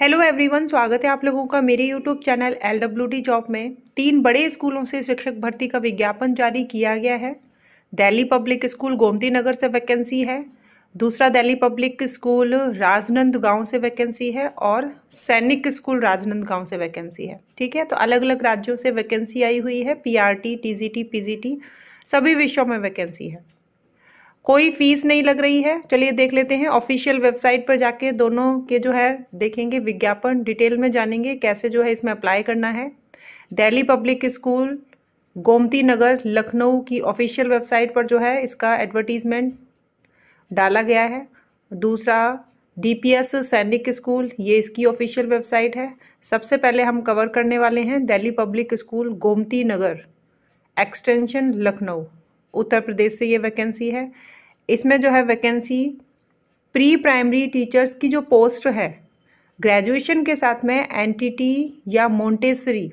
hello everyone स्वागत है आप लोगों का मेरे YouTube channel L W D job में तीन बड़े स्कूलों से शिक्षक भर्ती का विज्ञापन जारी किया गया है दिल्ली पब्लिक स्कूल गोमती नगर से वैकेंसी है दूसरा दिल्ली पब्लिक स्कूल राजनंद गांव से वैकेंसी है और सैनिक स्कूल राजनंद गांव से वैकेंसी है ठीक है तो अलग अलग राज्यों से वैकेंसी आई हुई है पी आर टी सभी विषयों में वैकेंसी है कोई फीस नहीं लग रही है चलिए देख लेते हैं ऑफिशियल वेबसाइट पर जाके दोनों के जो है देखेंगे विज्ञापन डिटेल में जानेंगे कैसे जो है इसमें अप्लाई करना है दिल्ली पब्लिक स्कूल गोमती नगर लखनऊ की ऑफिशियल वेबसाइट पर जो है इसका एडवर्टीज़मेंट डाला गया है दूसरा डी सैनिक स्कूल ये इसकी ऑफिशियल वेबसाइट है सबसे पहले हम कवर करने वाले हैं Delhi public school Gomti Nagar extension Lucknow Uttar Pradesh से ये वैकेंसी है इसमें जो है वैकेंसी प्री प्राइमरी टीचर्स की जो पोस्ट है ग्रेजुएशन के साथ में एनटीटी या मोंटेसरी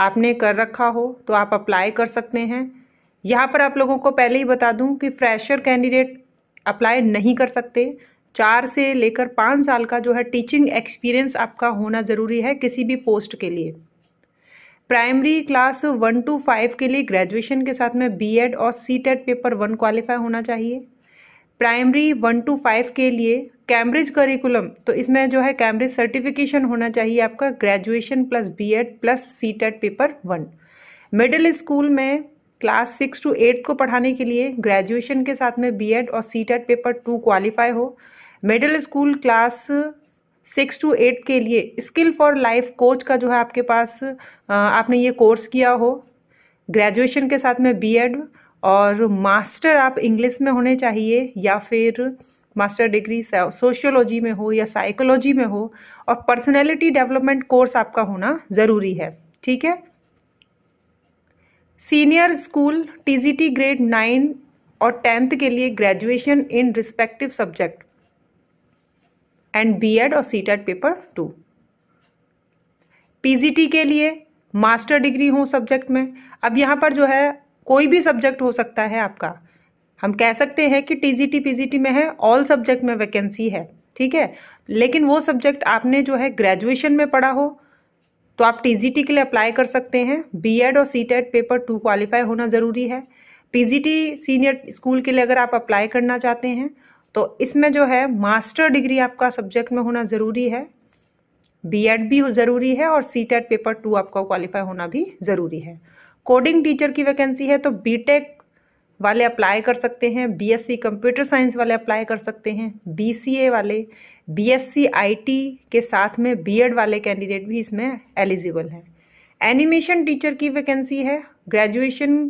आपने कर रखा हो तो आप अप्लाई कर सकते हैं यहाँ पर आप लोगों को पहले ही बता दूं कि फ्रेशर कैंडिडेट अप्लाई नहीं कर सकते चार से लेकर पाँच साल का जो है टीचिंग एक्सपीरियंस आपका होना ज़रूरी है किसी भी पोस्ट के लिए primary class one to five के लिए ग्रेजुएशन के साथ में बीएड और C TET paper one qualify होना चाहिए प्राइमरी वन टू फाइव के लिए कैम्ब्रिज करिकुलम तो इसमें जो है कैम्ब्रिज सर्टिफिकेशन होना चाहिए आपका graduation plus BEd plus C TET paper one middle school में क्लास सिक्स टू एट को पढ़ाने के लिए ग्रेजुएशन के साथ में बीएड और C TET paper two qualify हो middle school class six to eight के लिए स्किल फॉर लाइफ कोच का जो है आपके पास आपने ये कोर्स किया हो ग्रेजुएशन के साथ में बीएड और मास्टर आप इंग्लिश में होने चाहिए या फिर मास्टर डिग्री सोशियोलॉजी में हो या साइकोलॉजी में हो और पर्सनैलिटी डेवलपमेंट कोर्स आपका होना ज़रूरी है ठीक है senior school TGT grade nine और टेंथ के लिए graduation in respective subject and BEd और सीटेट पेपर टू पीजीटी के लिए मास्टर डिग्री हो सब्जेक्ट में अब यहाँ पर जो है कोई भी सब्जेक्ट हो सकता है आपका हम कह सकते हैं कि टीजीटी पीजीटी में है ऑल सब्जेक्ट में वैकेंसी है ठीक है लेकिन वो सब्जेक्ट आपने जो है ग्रेजुएशन में पढ़ा हो तो आप टीजीटी के लिए अप्लाई कर सकते हैं बीएड और सीटेट पेपर टू क्वालिफाई होना ज़रूरी है पीजीटी सीनियर स्कूल के लिए अगर आप अप्लाई करना चाहते हैं तो इसमें जो है मास्टर डिग्री आपका सब्जेक्ट में होना ज़रूरी है बीएड भी ज़रूरी है और सी टेट पेपर टू आपका क्वालिफाई होना भी ज़रूरी है कोडिंग टीचर की वैकेंसी है तो बी वाले अप्लाई कर सकते हैं सी कंप्यूटर साइंस वाले अप्लाई कर सकते हैं ए वाले आई टी के साथ में एड वाले कैंडिडेट भी इसमें एलिजिबल हैं एनिमेशन टीचर की वैकेंसी है ग्रेजुएशन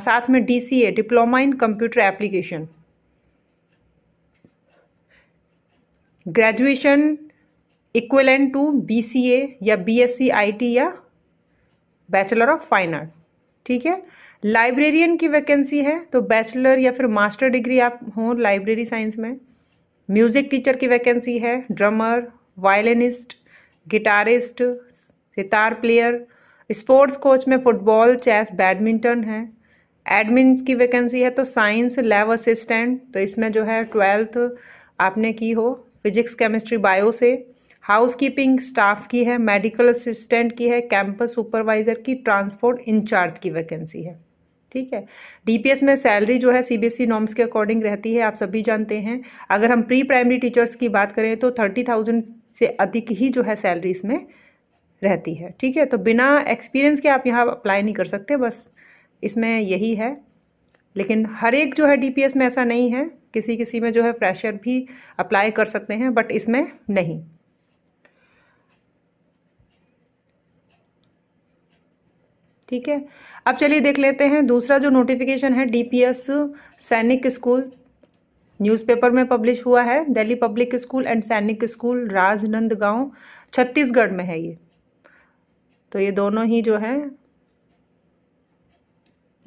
साथ में a diploma in computer application graduation equivalent to BCA या बीएससी आईटी या बैचलर ऑफ फाइन आर्ट ठीक है लाइब्रेरियन की वैकेंसी है तो बैचलर या फिर मास्टर डिग्री आप हो लाइब्रेरी साइंस में म्यूज़िक टीचर की वैकेंसी है drummer violinist guitarist sitar player sports coach में फुटबॉल चेस बैडमिंटन है एडमिन की वैकेंसी है तो साइंस लैब असिस्टेंट तो इसमें जो है ट्वेल्थ आपने की हो फिजिक्स केमिस्ट्री बायो से हाउसकीपिंग स्टाफ की है मेडिकल असिस्टेंट की है कैंपस सुपरवाइज़र की ट्रांसपोर्ट इंचार्ज की वैकेंसी है ठीक है डीपीएस में सैलरी जो है सीबीएसई e नॉर्म्स के अकॉर्डिंग रहती है आप सभी जानते हैं अगर हम प्री प्राइमरी टीचर्स की बात करें तो थर्टी थाउजेंड से अधिक ही जो है सैलरी इसमें रहती है ठीक है तो बिना एक्सपीरियंस के आप यहाँ अप्लाई नहीं कर सकते बस इसमें यही है लेकिन हर एक जो है डीपीएस में ऐसा नहीं है किसी किसी में जो है फ्रेशर भी अप्लाई कर सकते हैं बट इसमें नहीं ठीक है अब चलिए देख लेते हैं दूसरा जो नोटिफिकेशन है डीपीएस सैनिक स्कूल न्यूज़पेपर में पब्लिश हुआ है Delhi public school and Sainik school Rajnandgaon Chhattisgarh में है ये तो ये दोनों ही जो है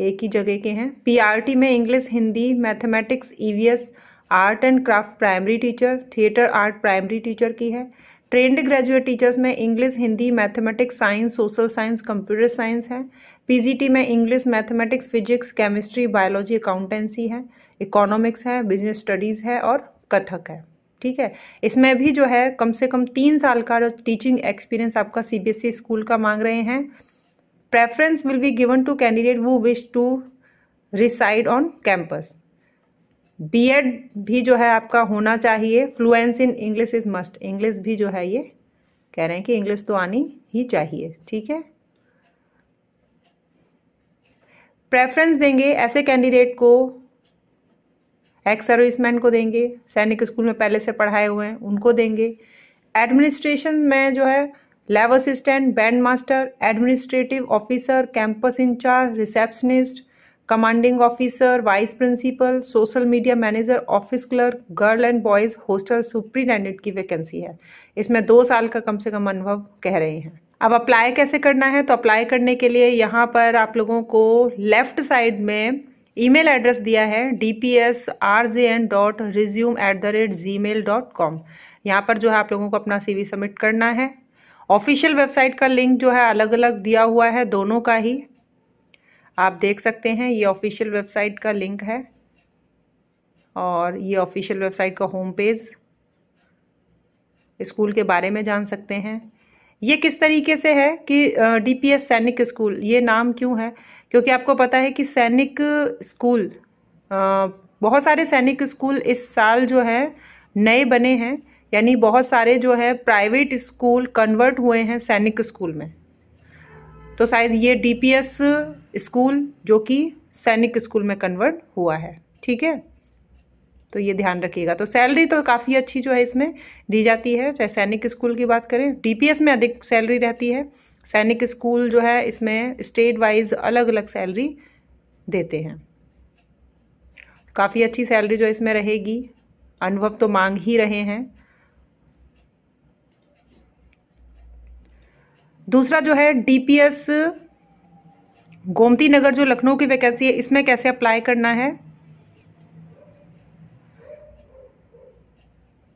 एक ही जगह के हैं पीआरटी में English Hindi mathematics EVS art and craft primary teacher theatre art primary teacher की है ट्रेंड ग्रेजुएट टीचर्स में English Hindi mathematics science social science computer science है पीजीटी में English mathematics physics chemistry biology accountancy है इकोनॉमिक्स है business studies है और कथक है ठीक है इसमें भी जो है कम से कम तीन साल का टीचिंग एक्सपीरियंस आपका सीबीएसई e स्कूल का मांग रहे हैं preference will be given to candidate who wish to reside on campus BEd भी जो है आपका होना चाहिए fluency in English is must English भी जो है ये कह रहे हैं कि इंग्लिश तो आनी ही चाहिए ठीक है प्रेफरेंस देंगे ऐसे कैंडिडेट को एक्स सर्विसमैन को देंगे सैनिक स्कूल में पहले से पढ़ाए हुए हैं उनको देंगे एडमिनिस्ट्रेशन में जो है lab assistant band master administrative officer campus in charge receptionist commanding officer vice principal social media manager office clerk girl and boys hostel superintendent की वैकेंसी है इसमें दो साल का कम से कम अनुभव कह रहे हैं अब अप्लाई कैसे करना है तो अप्लाई करने के लिए यहाँ पर आप लोगों को लेफ़्ट साइड में ईमेल एड्रेस दिया है D P S R J N dot resume at the rate Gmail dot com यहाँ पर जो है आप लोगों को अपना सी वी सबमिट करना है ऑफिशियल वेबसाइट का लिंक जो है अलग अलग दिया हुआ है दोनों का ही आप देख सकते हैं ये ऑफिशियल वेबसाइट का लिंक है और ये ऑफिशियल वेबसाइट का होम पेज स्कूल के बारे में जान सकते हैं ये किस तरीके से है कि डीपीएस सैनिक स्कूल ये नाम क्यों है क्योंकि आपको पता है कि सैनिक स्कूल बहुत सारे सैनिक स्कूल इस साल जो है नए बने हैं यानी बहुत सारे जो है प्राइवेट स्कूल कन्वर्ट हुए हैं सैनिक स्कूल में तो शायद ये डीपीएस स्कूल जो कि सैनिक स्कूल में कन्वर्ट हुआ है ठीक है तो ये ध्यान रखिएगा तो सैलरी तो काफ़ी अच्छी जो है इसमें दी जाती है चाहे सैनिक स्कूल की बात करें डीपीएस में अधिक सैलरी रहती है सैनिक स्कूल जो है इसमें स्टेट वाइज अलग अलग सैलरी देते हैं काफ़ी अच्छी सैलरी जो इसमें रहेगी अनुभव तो मांग ही रहे हैं दूसरा जो है डीपीएस गोमती नगर जो लखनऊ की वैकेंसी है इसमें कैसे अप्लाई करना है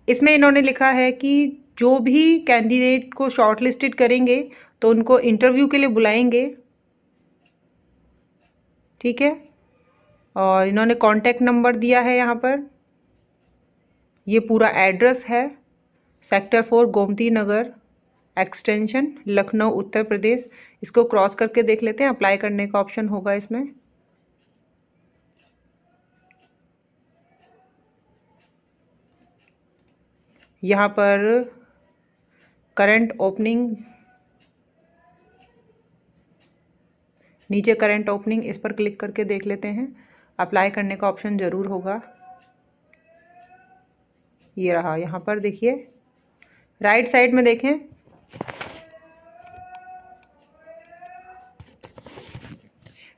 इसमें इन्होंने लिखा है कि जो भी कैंडिडेट को शॉर्टलिस्टेड करेंगे तो उनको इंटरव्यू के लिए बुलाएंगे ठीक है और इन्होंने कांटेक्ट नंबर दिया है यहाँ पर ये पूरा एड्रेस है sector four Gomti Nagar extension Lucknow Uttar Pradesh इसको क्रॉस करके देख लेते हैं अप्लाई करने का ऑप्शन होगा इसमें यहाँ पर करंट ओपनिंग नीचे करंट ओपनिंग इस पर क्लिक करके देख लेते हैं अप्लाई करने का ऑप्शन ज़रूर होगा ये रहा यहाँ पर देखिए राइट साइड में देखें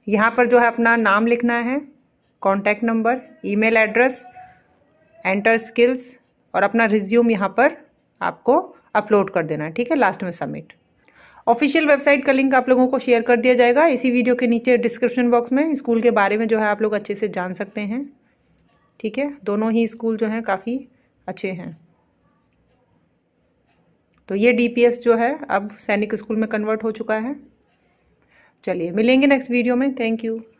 यहाँ पर जो है अपना नाम लिखना है contact number email address enter skills और अपना रिज्यूम यहाँ पर आपको अपलोड कर देना है ठीक है लास्ट में सबमिट ऑफिशियल वेबसाइट का लिंक आप लोगों को शेयर कर दिया जाएगा इसी वीडियो के नीचे डिस्क्रिप्शन बॉक्स में स्कूल के बारे में जो है आप लोग अच्छे से जान सकते हैं ठीक है दोनों ही स्कूल जो हैं काफ़ी अच्छे हैं तो ये डीपीएस जो है अब सैनिक स्कूल में कन्वर्ट हो चुका है चलिए मिलेंगे नेक्स्ट वीडियो में थैंक यू